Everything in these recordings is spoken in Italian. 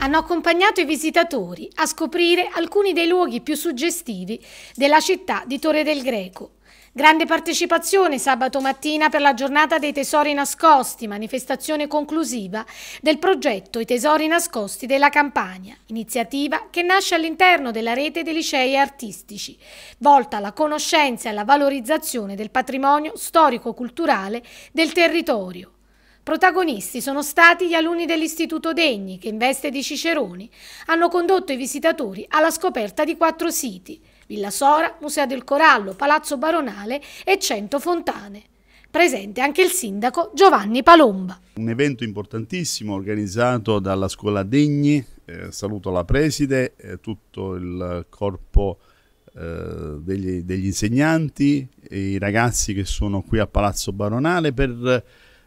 hanno accompagnato i visitatori a scoprire alcuni dei luoghi più suggestivi della città di Torre del Greco. Grande partecipazione sabato mattina per la giornata dei tesori nascosti, manifestazione conclusiva del progetto I tesori nascosti della Campania, iniziativa che nasce all'interno della rete dei licei artistici, volta alla conoscenza e alla valorizzazione del patrimonio storico-culturale del territorio. Protagonisti sono stati gli alunni dell'Istituto Degni, che in veste di Ciceroni hanno condotto i visitatori alla scoperta di quattro siti, Villa Sora, Museo del Corallo, Palazzo Baronale e Cento Fontane. Presente anche il sindaco Giovanni Palomba. Un evento importantissimo organizzato dalla Scuola Degni, eh, saluto la preside, eh, tutto il corpo eh, degli, degli, insegnanti, i ragazzi che sono qui a Palazzo Baronale per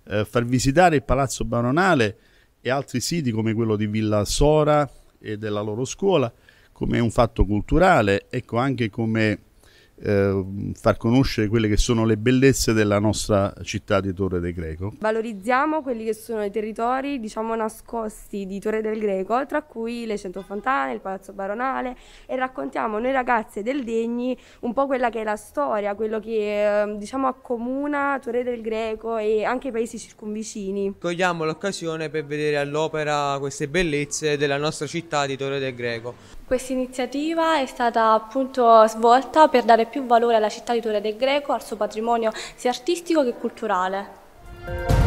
eh, far visitare il Palazzo Baronale e altri siti come quello di Villa Sora e della loro scuola, come un fatto culturale, ecco anche come eh, far conoscere quelle che sono le bellezze della nostra città di Torre del Greco. Valorizziamo quelli che sono i territori diciamo nascosti di Torre del Greco, tra cui le Cento Fontane, il Palazzo Baronale e raccontiamo noi ragazze del Degni un po' quella che è la storia, quello che eh, diciamo accomuna Torre del Greco e anche i paesi circonvicini. Cogliamo l'occasione per vedere all'opera queste bellezze della nostra città di Torre del Greco. Questa iniziativa è stata appunto svolta per dare dare più valore alla città di Torre del Greco, al suo patrimonio sia artistico che culturale.